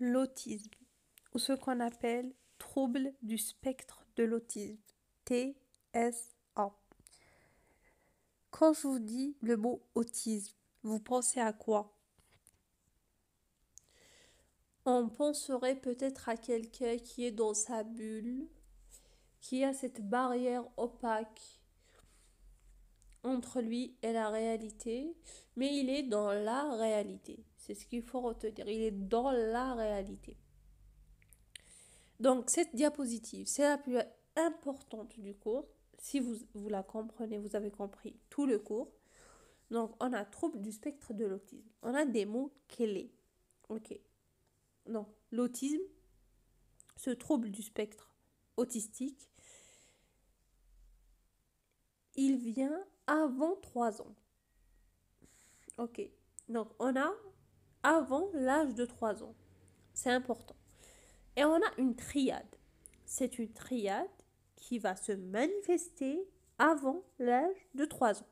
l'autisme, ou ce qu'on appelle trouble du spectre de l'autisme, TSA. Quand je vous dis le mot autisme, vous pensez à quoi On penserait peut-être à quelqu'un qui est dans sa bulle, qui a cette barrière opaque entre lui et la réalité, mais il est dans la réalité. C'est ce qu'il faut retenir. Il est dans la réalité. Donc cette diapositive, c'est la plus importante du cours. Si vous, vous la comprenez, vous avez compris tout le cours. Donc on a trouble du spectre de l'autisme. On a des mots est. Ok. Donc l'autisme, ce trouble du spectre autistique, il vient avant 3 ans. Ok. Donc on a avant l'âge de 3 ans. C'est important. Et on a une triade. C'est une triade qui va se manifester avant l'âge de 3 ans.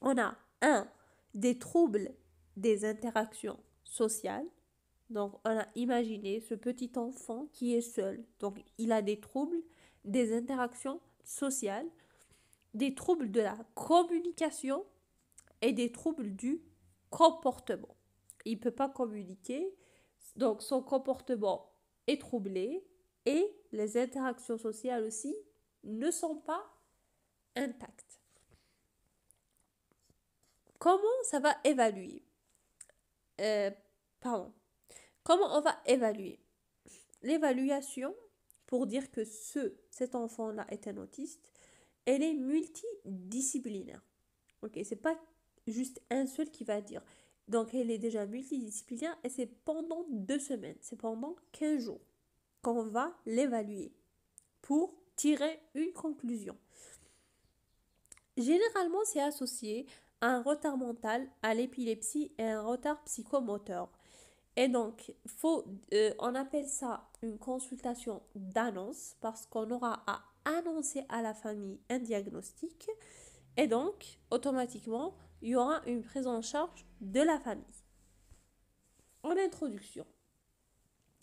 On a un des troubles des interactions sociales. Donc on a imaginé ce petit enfant qui est seul. Donc il a des troubles des interactions sociales, des troubles de la communication et des troubles du comportement il ne peut pas communiquer. Donc son comportement est troublé et les interactions sociales aussi ne sont pas intactes. Comment ça va évaluer euh, Pardon. Comment on va évaluer L'évaluation, pour dire que ce, cet enfant-là est un autiste, elle est multidisciplinaire. Ok, c'est pas juste un seul qui va dire donc elle est déjà multidisciplinaire et c'est pendant deux semaines, c'est pendant 15 jours qu'on va l'évaluer pour tirer une conclusion. Généralement, c'est associé à un retard mental, à l'épilepsie et à un retard psychomoteur. Et donc, euh, on appelle ça une consultation d'annonce parce qu'on aura à annoncer à la famille un diagnostic. Et donc, automatiquement, il y aura une prise en charge de la famille. En introduction,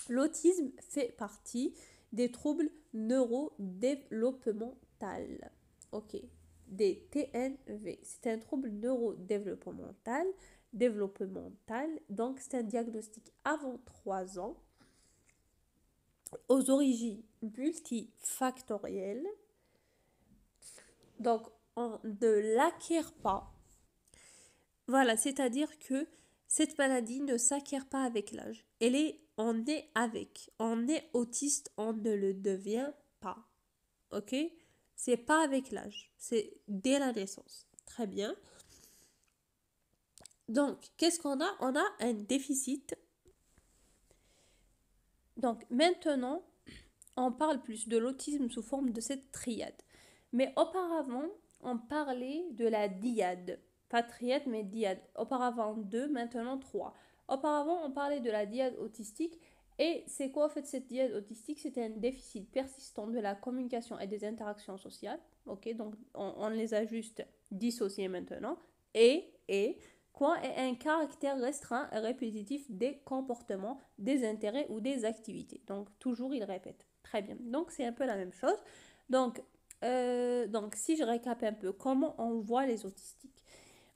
l'autisme fait partie des troubles neurodéveloppementaux. Ok, des TNV. C'est un trouble neurodéveloppemental, développemental. Donc, c'est un diagnostic avant 3 ans, aux origines multifactorielles. Donc, on ne l'acquiert pas voilà, c'est-à-dire que cette maladie ne s'acquiert pas avec l'âge. Elle est, on est avec. On est autiste, on ne le devient pas. Ok C'est pas avec l'âge. C'est dès la naissance. Très bien. Donc, qu'est-ce qu'on a On a un déficit. Donc, maintenant, on parle plus de l'autisme sous forme de cette triade. Mais auparavant, on parlait de la diade patriote, mais diade. Auparavant deux, maintenant trois. Auparavant, on parlait de la diade autistique. Et c'est quoi en fait cette diade autistique C'était un déficit persistant de la communication et des interactions sociales. Ok, donc on, les a juste dissociés maintenant. Et, et, quoi est un caractère restreint et répétitif des comportements, des intérêts ou des activités. Donc toujours il répète. Très bien. Donc c'est un peu la même chose. Donc, euh, donc si je récap un peu, comment on voit les autistiques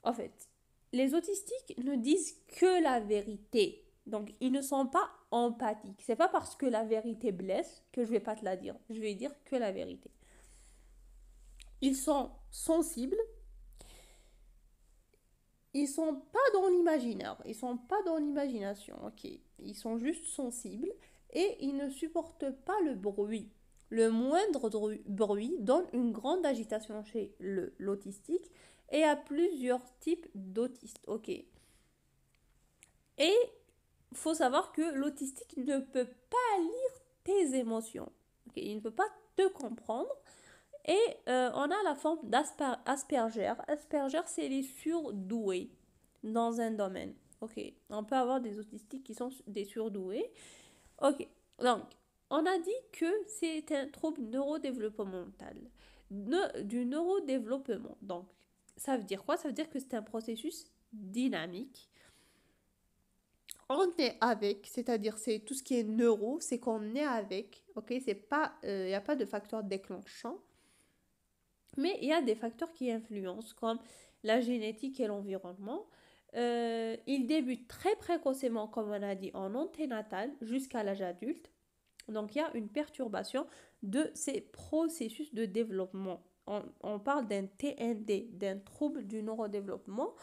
en fait, les autistiques ne disent que la vérité. Donc, ils ne sont pas empathiques. C'est pas parce que la vérité blesse que je vais pas te la dire. Je vais dire que la vérité. Ils sont sensibles. Ils sont pas dans l'imaginaire. Ils sont pas dans l'imagination. Ok. Ils sont juste sensibles et ils ne supportent pas le bruit. Le moindre bruit donne une grande agitation chez l'autistique et à plusieurs types d'autistes. Ok. Et faut savoir que l'autistique ne peut pas lire tes émotions. Il ne peut pas te comprendre. Et euh, on a la forme d'asperger. Asperger, c'est les surdoués dans un domaine. Ok, on peut avoir des autistiques qui sont des surdoués. Ok, donc on a dit que c'est un trouble neurodéveloppemental, du neurodéveloppement. Donc ça veut dire quoi Ça veut dire que c'est un processus dynamique. On est avec, c'est-à-dire c'est tout ce qui est neuro, c'est qu'on est avec, ok C'est pas, il euh, n'y a pas de facteur déclenchant, mais il y a des facteurs qui influencent, comme la génétique et l'environnement. Euh, il débute très précocement, comme on a dit, en anténatal jusqu'à l'âge adulte. Donc il y a une perturbation de ces processus de développement on, parle d'un TND, d'un trouble du neurodéveloppement.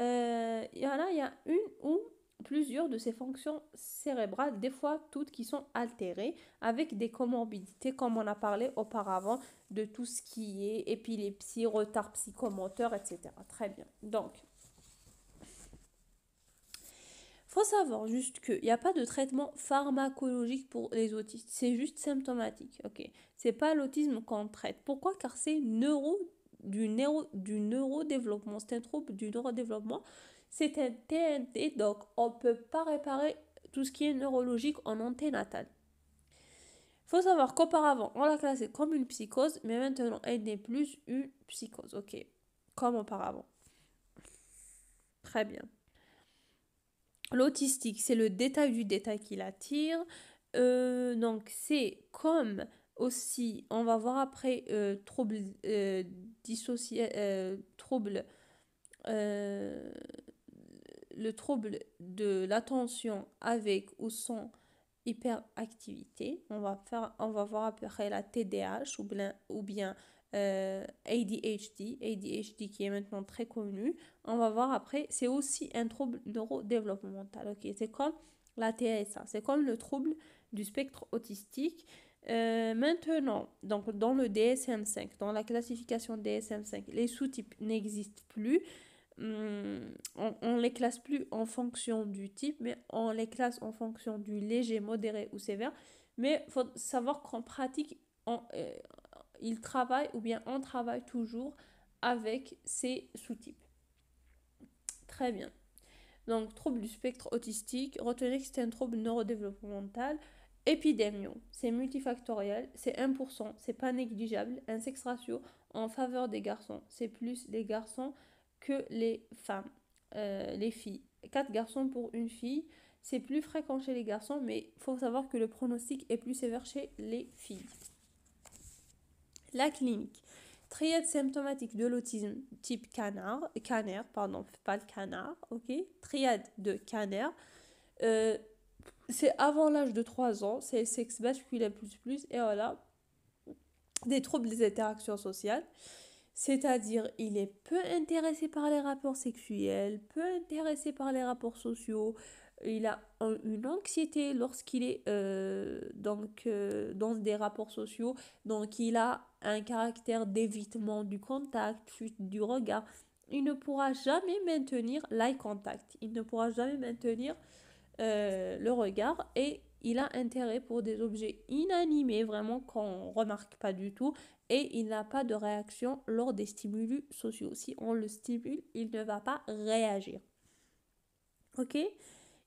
Euh, il y en a, il y a une ou plusieurs de ces fonctions cérébrales, des fois toutes qui sont altérées, avec des comorbidités, comme on a parlé auparavant, de tout ce qui est épilepsie, retard psychomoteur, etc. Très bien. Donc, faut savoir juste qu'il n'y a pas de traitement pharmacologique pour les autistes, c'est juste symptomatique, ok C'est pas l'autisme qu'on traite. Pourquoi Car c'est neuro, du, neuro, du neurodéveloppement, c'est un trouble du neurodéveloppement, c'est un TNT, donc on peut pas réparer tout ce qui est neurologique en anténatal. Faut savoir qu'auparavant, on l'a classé comme une psychose, mais maintenant, elle n'est plus une psychose, ok Comme auparavant. Très bien. L'autistique, c'est le détail du détail qui l'attire. Euh, donc c'est comme aussi, on va voir après, euh, trouble, euh, trouble le trouble de l'attention avec ou sans hyperactivité. On va, faire, on va voir après la TDAH ou bien, ou bien euh, ADHD, ADHD qui est maintenant très connu. On va voir après, c'est aussi un trouble neurodéveloppemental. ok c'est comme la TSA, c'est comme le trouble du spectre autistique. Euh, maintenant, donc dans le DSM5, dans la classification DSM5, les sous-types n'existent plus. Hum, on, on les classe plus en fonction du type, mais on les classe en fonction du léger, modéré ou sévère. Mais faut savoir qu'en pratique, on, euh, il travaille ou bien on travaille toujours avec ces sous-types. Très bien. Donc, trouble du spectre autistique, retenez que c'est un trouble neurodéveloppemental. Épidémion, c'est multifactoriel, c'est 1%, c'est pas négligeable. Un sex ratio en faveur des garçons, c'est plus les garçons que les femmes, euh, les filles. 4 garçons pour une fille, c'est plus fréquent chez les garçons, mais faut savoir que le pronostic est plus sévère chez les filles la clinique. Triade symptomatique de l'autisme type canard, canard, pardon, pas le canard, ok Triade de canard. Euh, c'est avant l'âge de 3 ans, c'est sexe masculin plus plus, et voilà. Des troubles des interactions sociales. C'est-à-dire, il est peu intéressé par les rapports sexuels, peu intéressé par les rapports sociaux. Il a une anxiété lorsqu'il est euh, donc, euh, dans des rapports sociaux. Donc, il a un caractère d'évitement du contact, du regard. Il ne pourra jamais maintenir l'eye contact. Il ne pourra jamais maintenir euh, le regard et il a intérêt pour des objets inanimés, vraiment qu'on ne remarque pas du tout, et il n'a pas de réaction lors des stimuli sociaux. Si on le stimule, il ne va pas réagir. Ok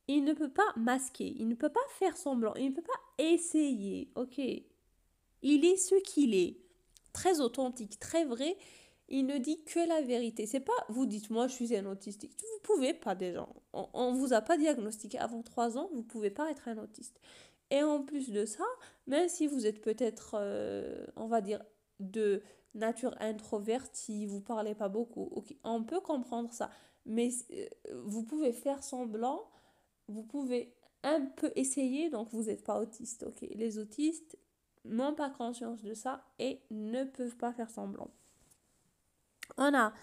Il ne peut pas masquer, il ne peut pas faire semblant, il ne peut pas essayer. Ok Il est ce qu'il est très authentique, très vrai. Il ne dit que la vérité. C'est pas vous dites moi je suis un autiste. Vous pouvez pas déjà. On, ne vous a pas diagnostiqué avant 3 ans, vous pouvez pas être un autiste. Et en plus de ça, même si vous êtes peut-être, euh, on va dire, de nature introvertie, vous parlez pas beaucoup, on peut comprendre ça. Mais euh, vous pouvez faire semblant, vous pouvez un peu essayer, donc vous n'êtes pas autiste. ok Les autistes, n'ont pas conscience de ça et ne peuvent pas faire semblant. On a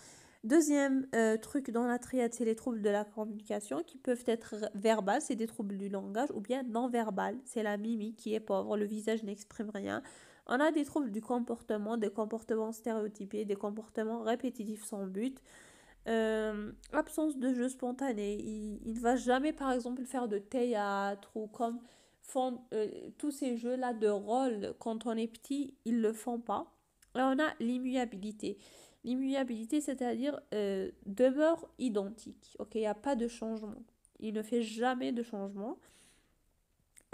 deuxième euh, truc dans la triade, c'est les troubles de la communication qui peuvent être verbales, c'est des troubles du langage, ou bien non verbales, c'est la mimie qui est pauvre, le visage n'exprime rien. On a des troubles du comportement, des comportements stéréotypés, des comportements répétitifs sans but. Euh, absence de jeu spontané. Il ne va jamais, par exemple, faire de théâtre ou comme font euh, tous ces jeux-là de rôle quand on est petit, ils le font pas. Et on a l'immuabilité. L'immuabilité, c'est-à-dire euh, demeure identique. il n'y a pas de changement. Il ne fait jamais de changement.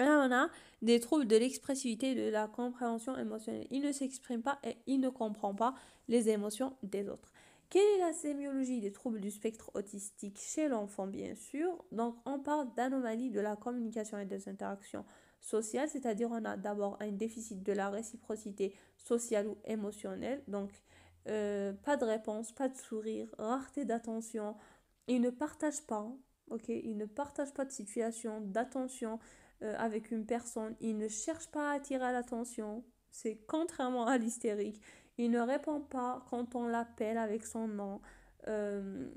Et là, on a des troubles de l'expressivité de la compréhension émotionnelle. Il ne s'exprime pas et il ne comprend pas les émotions des autres. Quelle est la sémiologie des troubles du spectre autistique chez l'enfant, bien sûr Donc, on parle d'anomalie de la communication et des interactions sociales, c'est-à-dire on a d'abord un déficit de la réciprocité sociale ou émotionnelle, donc euh, pas de réponse, pas de sourire, rareté d'attention. Il ne partage pas, ok Il ne partage pas de situation, d'attention euh, avec une personne. Il ne cherche pas à attirer l'attention. C'est contrairement à l'hystérique il ne répond pas quand on l'appelle avec son nom. Euh,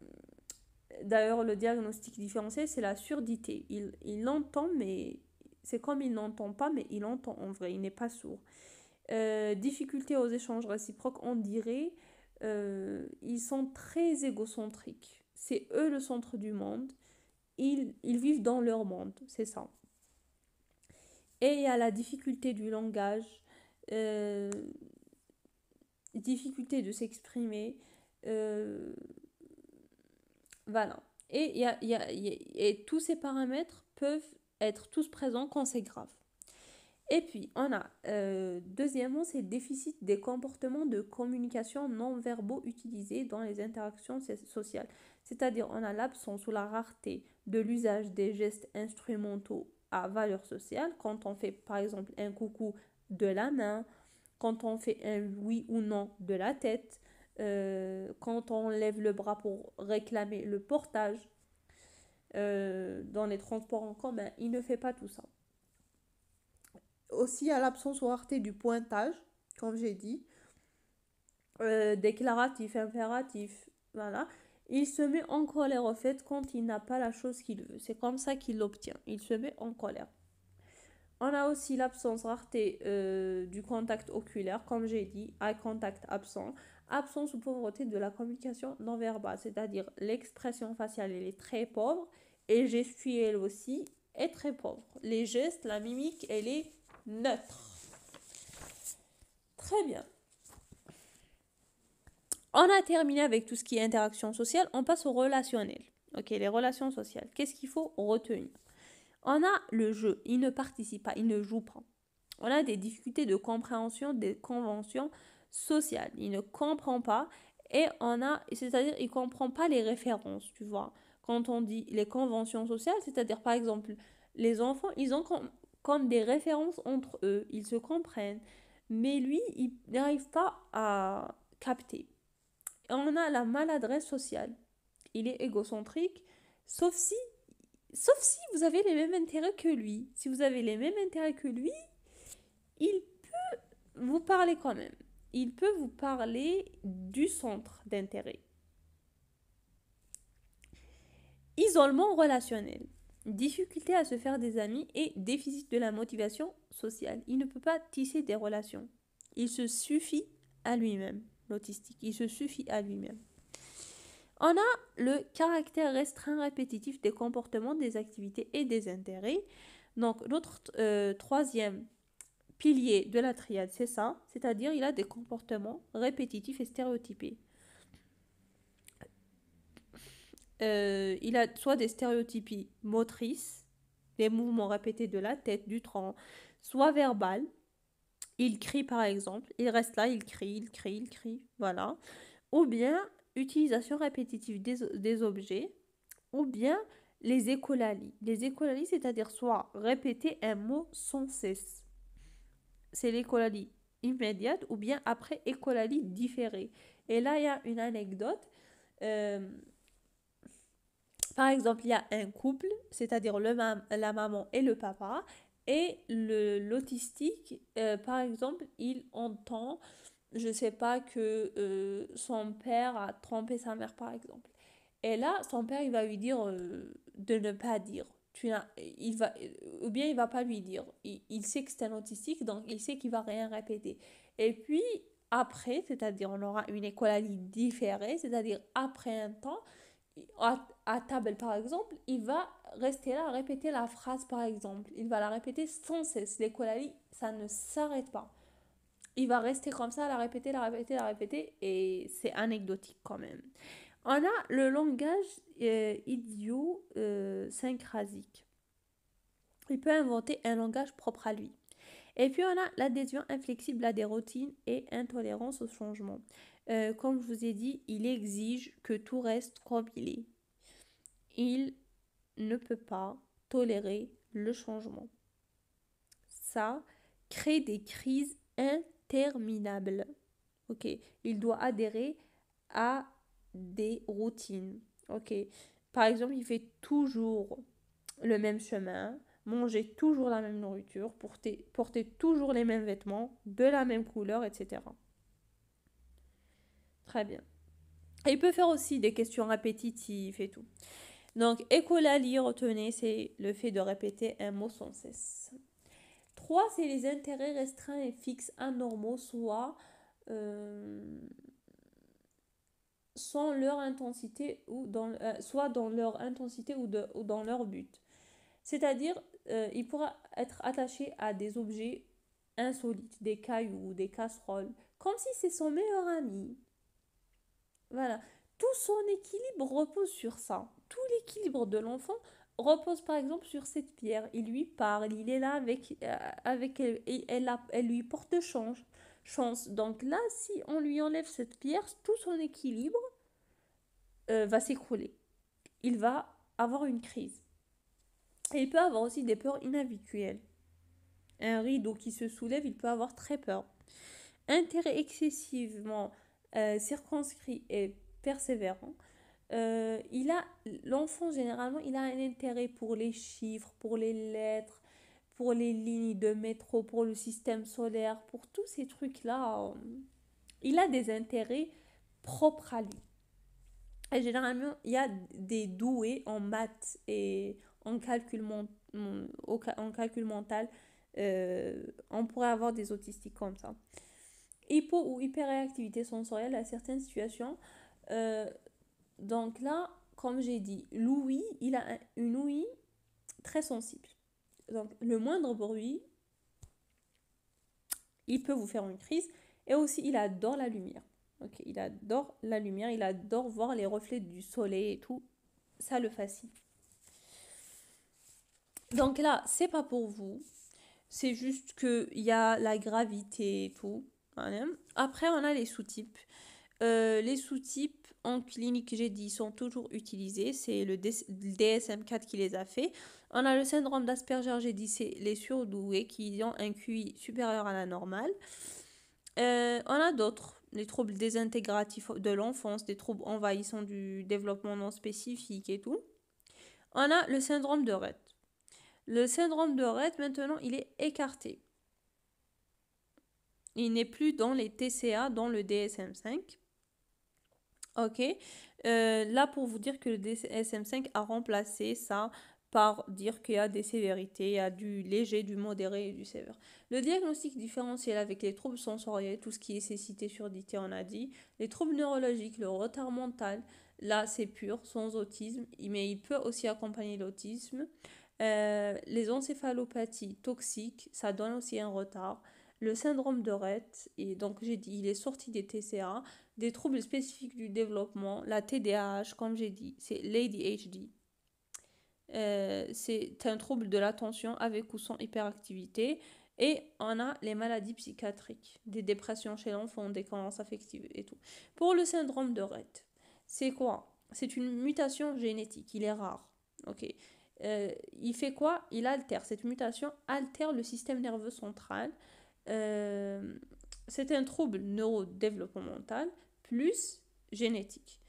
d'ailleurs, le diagnostic différencié, c'est la surdité. Il, il entend, mais c'est comme il n'entend pas, mais il entend en vrai, il n'est pas sourd. Euh, difficulté aux échanges réciproques, on dirait, euh, ils sont très égocentriques. C'est eux le centre du monde. Ils, vivent dans leur monde, c'est ça. Et il y a la difficulté du langage. Euh, difficulté de s'exprimer. voilà. Et, tous ces paramètres peuvent être tous présents quand c'est grave. Et puis, on a, euh, deuxièmement, ces déficits des comportements de communication non verbaux utilisés dans les interactions sociales. C'est-à-dire, on a l'absence ou la rareté de l'usage des gestes instrumentaux à valeur sociale, quand on fait par exemple un coucou de la main, quand on fait un oui ou non de la tête, euh, quand on lève le bras pour réclamer le portage euh, dans les transports en commun, il ne fait pas tout ça. Aussi à l'absence ou rareté du pointage, comme j'ai dit, euh, déclaratif, impératif, voilà. Il se met en colère au fait quand il n'a pas la chose qu'il veut. C'est comme ça qu'il l'obtient. Il se met en colère. On a aussi l'absence, rareté euh, du contact oculaire, comme j'ai dit, eye contact absent, absence ou pauvreté de la communication non verbale, c'est-à-dire l'expression faciale, elle est très pauvre, et elle aussi est très pauvre. Les gestes, la mimique, elle est neutre. Très bien. On a terminé avec tout ce qui est interaction sociale, on passe au relationnel. Ok, les relations sociales. Qu'est-ce qu'il faut retenir on a le jeu, il ne participe pas, il ne joue pas. On a des difficultés de compréhension des conventions sociales. Il ne comprend pas et on a, c'est-à-dire, il ne comprend pas les références, tu vois. Quand on dit les conventions sociales, c'est-à-dire, par exemple, les enfants, ils ont comme des références entre eux, ils se comprennent. Mais lui, il n'arrive pas à capter. on a la maladresse sociale. Il est égocentrique, sauf si Sauf si vous avez les mêmes intérêts que lui. Si vous avez les mêmes intérêts que lui, il peut vous parler quand même. Il peut vous parler du centre d'intérêt. Isolement relationnel. Difficulté à se faire des amis et déficit de la motivation sociale. Il ne peut pas tisser des relations. Il se suffit à lui-même, l'autistique. Il se suffit à lui-même. On a le caractère restreint répétitif des comportements, des activités et des intérêts. Donc notre euh, troisième pilier de la triade, c'est ça, c'est-à-dire il a des comportements répétitifs et stéréotypés. Euh, il a soit des stéréotypies motrices, des mouvements répétés de la tête, du tronc, soit verbal. Il crie par exemple, il reste là, il crie, il crie, il crie, voilà. Ou bien utilisation répétitive des, objets, ou bien les écolalies. Les écolalies, c'est-à-dire soit répéter un mot sans cesse. C'est l'écolalie immédiate ou bien après écolalie différée. Et là, il y a une anecdote. Euh, par exemple, il y a un couple, c'est-à-dire la maman et le papa, et l'autistique, euh, par exemple, il entend je sais pas que euh, son père a trompé sa mère par exemple. Et là, son père, il va lui dire euh, de ne pas dire. Tu il va, ou bien il va pas lui dire. Il, sait que c'est un autistique, donc il sait qu'il va rien répéter. Et puis, après, c'est-à-dire on aura une écolalie différée, c'est-à-dire après un temps, à, à, table par exemple, il va rester là à répéter la phrase par exemple. Il va la répéter sans cesse. L'écolalie, ça ne s'arrête pas il va rester comme ça, la répéter, la répéter, la répéter, et c'est anecdotique quand même. On a le langage euh, idiot euh, syncrasique. Il peut inventer un langage propre à lui. Et puis on a l'adhésion inflexible à des routines et intolérance au changement. Euh, comme je vous ai dit, il exige que tout reste comme il est. Il ne peut pas tolérer le changement. Ça crée des crises terminable, Ok, il doit adhérer à des routines. Ok, par exemple, il fait toujours le même chemin, manger toujours la même nourriture, porter, toujours les mêmes vêtements, de la même couleur, etc. Très bien. il peut faire aussi des questions répétitives et tout. Donc, écolalie, retenez, c'est le fait de répéter un mot sans cesse c'est les intérêts restreints et fixes anormaux, soit euh, sans leur intensité ou dans, euh, soit dans leur intensité ou, dans leur but. C'est-à-dire, euh, il pourra être attaché à des objets insolites, des cailloux, des casseroles, comme si c'est son meilleur ami. Voilà. Tout son équilibre repose sur ça. Tout l'équilibre de l'enfant repose par exemple sur cette pierre. Il lui parle, il est là avec, euh, avec elle et elle, lui porte chance, chance. Donc là, si on lui enlève cette pierre, tout son équilibre euh, va s'écrouler. Il va avoir une crise. Et il peut avoir aussi des peurs inhabituelles. Un rideau qui se soulève, il peut avoir très peur. Intérêt excessivement euh, circonscrit et persévérant. Euh, il a l'enfant généralement il a un intérêt pour les chiffres pour les lettres pour les lignes de métro pour le système solaire pour tous ces trucs là euh, il a des intérêts propres à lui et généralement il y a des doués en maths et en calcul, mental euh, on pourrait avoir des autistiques comme ça hypo ou hyperréactivité sensorielle à certaines situations euh, donc là, comme j'ai dit, l'ouïe, il a une ouïe très sensible. Donc le moindre bruit, il peut vous faire une crise. Et aussi, il adore la lumière. il adore la lumière, il adore voir les reflets du soleil et tout. Ça le fascine. Donc là, c'est pas pour vous. C'est juste qu'il y a la gravité et tout. Après, on a les sous-types. Euh, les sous-types, en clinique, j'ai dit, sont toujours utilisés. C'est le DSM-4 qui les a fait. On a le syndrome d'Asperger, j'ai dit, c'est les surdoués qui ont un QI supérieur à la normale. Euh, on a d'autres, les troubles désintégratifs de l'enfance, des troubles envahissants du développement non spécifique et tout. On a le syndrome de Rett. Le syndrome de Rett, maintenant, il est écarté. Il n'est plus dans les TCA, dans le DSM-5. Ok. Euh, là, pour vous dire que le DSM5 a remplacé ça par dire qu'il y a des sévérités, il y a du léger, du modéré et du sévère. Le diagnostic différentiel avec les troubles sensoriels, tout ce qui est cécité, surdité, on a dit, les troubles neurologiques, le retard mental, là c'est pur, sans autisme, mais il peut aussi accompagner l'autisme. Euh, les encéphalopathies toxiques, ça donne aussi un retard le syndrome de Rett, et donc j'ai dit, il est sorti des TCA, des troubles spécifiques du développement, la TDAH, comme j'ai dit, c'est l'ADHD. Euh, c'est un trouble de l'attention avec ou sans hyperactivité. Et on a les maladies psychiatriques, des dépressions chez l'enfant, des carences affectives et tout. Pour le syndrome de Rett, c'est quoi C'est une mutation génétique, il est rare. ok euh, il fait quoi Il altère. Cette mutation altère le système nerveux central euh, c'est un trouble neurodéveloppemental plus génétique.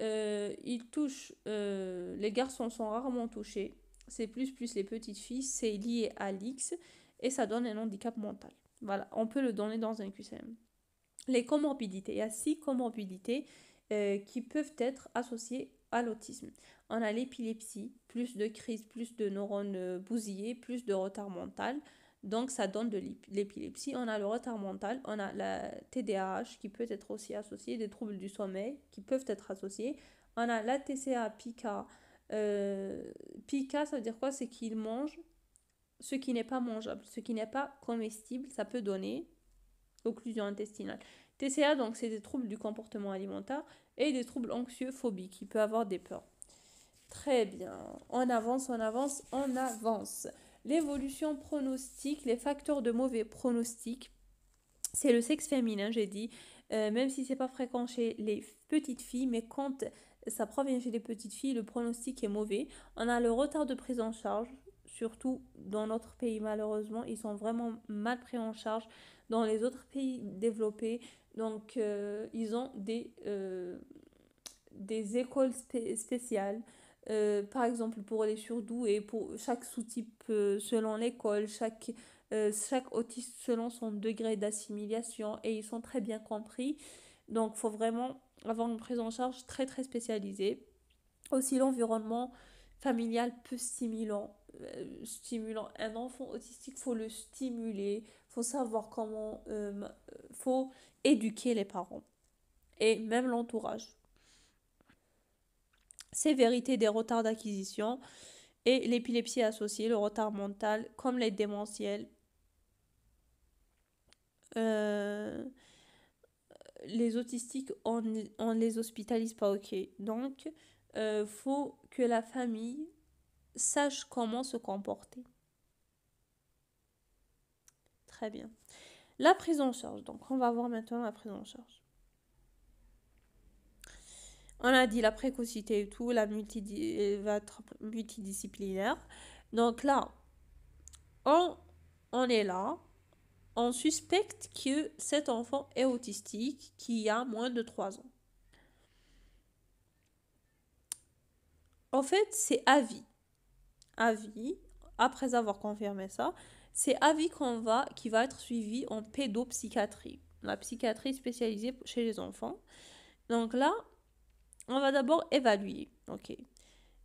Euh, il touche, euh, les garçons sont rarement touchés, c'est plus plus les petites filles, c'est lié à l'X et ça donne un handicap mental. Voilà, on peut le donner dans un QCM. Les comorbidités, il y a six comorbidités qui peuvent être associées à l'autisme. On a l'épilepsie, plus de crises, plus de neurones bousillés, plus de retard mental. Donc, ça donne de l'épilepsie. On a le retard mental, on a la TDAH qui peut être aussi associée, des troubles du sommeil qui peuvent être associés. On a la TCA PICA. Euh, PICA, ça veut dire quoi C'est qu'il mange ce qui n'est pas mangeable, ce qui n'est pas comestible, ça peut donner occlusion intestinale. TCA, donc, c'est des troubles du comportement alimentaire et des troubles anxieux, phobiques. qui peut avoir des peurs. Très bien. On avance, on avance, on avance l'évolution pronostique, les facteurs de mauvais pronostic. C'est le sexe féminin, j'ai dit, euh, même si c'est pas fréquent chez les petites filles, mais quand ça provient chez les petites filles, le pronostic est mauvais. On a le retard de prise en charge, surtout dans notre pays malheureusement, ils sont vraiment mal pris en charge. Dans les autres pays développés, donc euh, ils ont des, euh, des écoles spéciales euh, par exemple, pour les et pour chaque sous-type euh, selon l'école, chaque, euh, chaque autiste selon son degré d'assimilation, et ils sont très bien compris. Donc, il faut vraiment avoir une prise en charge très, très spécialisée. Aussi, l'environnement familial peu stimulant. stimulant. Un enfant autistique, faut le stimuler, faut savoir comment, faut éduquer les parents et même l'entourage sévérité des retards d'acquisition et l'épilepsie associée, le retard mental, comme les démentiels, euh, les autistiques, on, on les hospitalise pas, ok. Donc, euh, faut que la famille sache comment se comporter. Très bien. La prise en charge. Donc, on va voir maintenant la prise en charge. On a dit la précocité et tout, la multidisciplinaire. Donc là, on, est là, on suspecte que cet enfant est autistique, qui a moins de 3 ans. En fait, c'est avis. Avis. après avoir confirmé ça, c'est avis qu'on va, qui va être suivi en pédopsychiatrie, la psychiatrie spécialisée chez les enfants. Donc là, on va d'abord évaluer. ok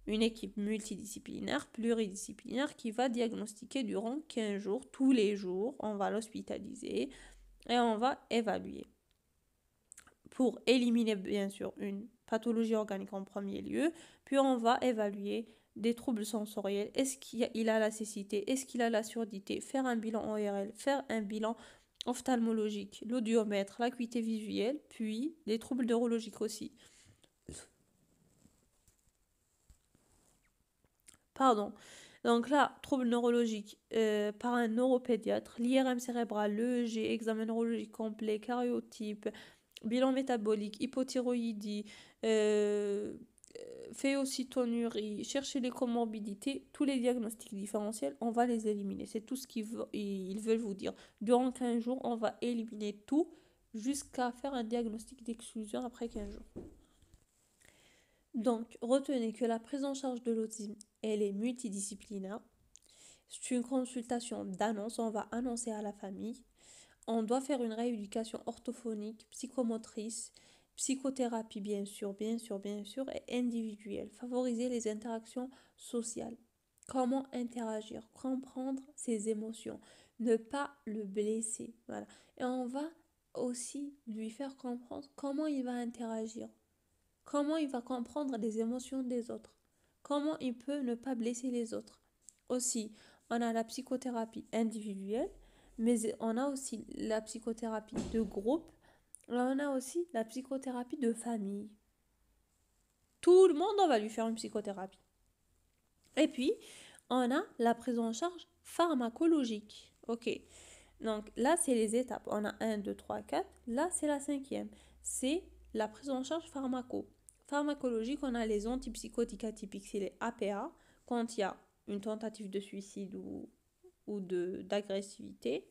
Une équipe multidisciplinaire, pluridisciplinaire, qui va diagnostiquer durant 15 jours, tous les jours. On va l'hospitaliser et on va évaluer. Pour éliminer, bien sûr, une pathologie organique en premier lieu, puis on va évaluer des troubles sensoriels. Est-ce qu'il a, la cécité Est-ce qu'il a la surdité Faire un bilan ORL, faire un bilan ophtalmologique, l'audiomètre, l'acuité visuelle, puis des troubles neurologiques aussi. Pardon. Donc là, trouble neurologique euh, par un neuropédiatre, l'IRM cérébral, e G examen neurologique complet, cariotype, bilan métabolique, hypothyroïdie, euh, euh chercher les comorbidités, tous les diagnostics différentiels, on va les éliminer. C'est tout ce qu'ils veulent vous dire. Durant 15 jours, on va éliminer tout jusqu'à faire un diagnostic d'exclusion après 15 jours. Donc, retenez que la prise en charge de l'autisme, elle est multidisciplinaire. C'est une consultation d'annonce, on va annoncer à la famille. On doit faire une rééducation orthophonique, psychomotrice, psychothérapie bien sûr, bien sûr, bien sûr, et individuelle. Favoriser les interactions sociales. Comment interagir, comprendre ses émotions, ne pas le blesser. Et on va aussi lui faire comprendre comment il va interagir Comment il va comprendre les émotions des autres Comment il peut ne pas blesser les autres Aussi, on a la psychothérapie individuelle, mais on a aussi la psychothérapie de groupe, on a aussi la psychothérapie de famille. Tout le monde, on va lui faire une psychothérapie. Et puis, on a la prise en charge pharmacologique. OK. Donc là, c'est les étapes. On a 1, 2, 3, 4. Là, c'est la cinquième. C'est la prise en charge pharmaco pharmacologique, on a les antipsychotiques atypiques, c'est les APA, quand il y a une tentative de suicide ou, ou d'agressivité.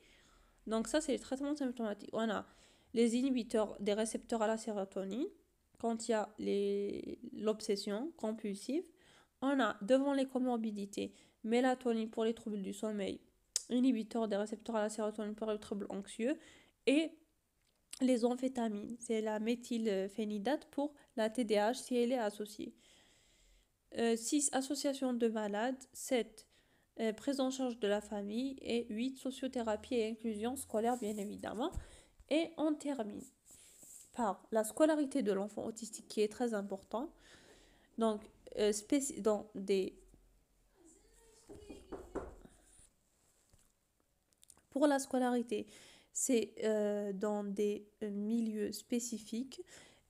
Donc ça, c'est les traitements symptomatiques. On a les inhibiteurs des récepteurs à la sérotonine, quand il y a l'obsession compulsive. On a, devant les comorbidités, mélatonine pour les troubles du sommeil, inhibiteur des récepteurs à la sérotonine pour les troubles anxieux, et les amphétamines. C'est la méthylphénidate pour la TDAH si elle est associée. 6. Euh, associations association de malades. 7. Euh, prise en charge de la famille. Et 8. Sociothérapie et inclusion scolaire, bien évidemment. Et on termine par la scolarité de l'enfant autistique qui est très important. Donc, euh, dans des... Pour la scolarité, c'est euh, dans des euh, milieux spécifiques.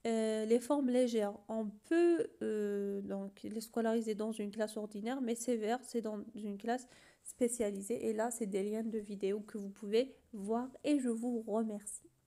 Euh, les formes légères, on peut donc les scolariser dans une classe ordinaire, mais sévère, c'est dans une classe spécialisée. Et là, c'est des liens de vidéos que vous pouvez voir. Et je vous remercie.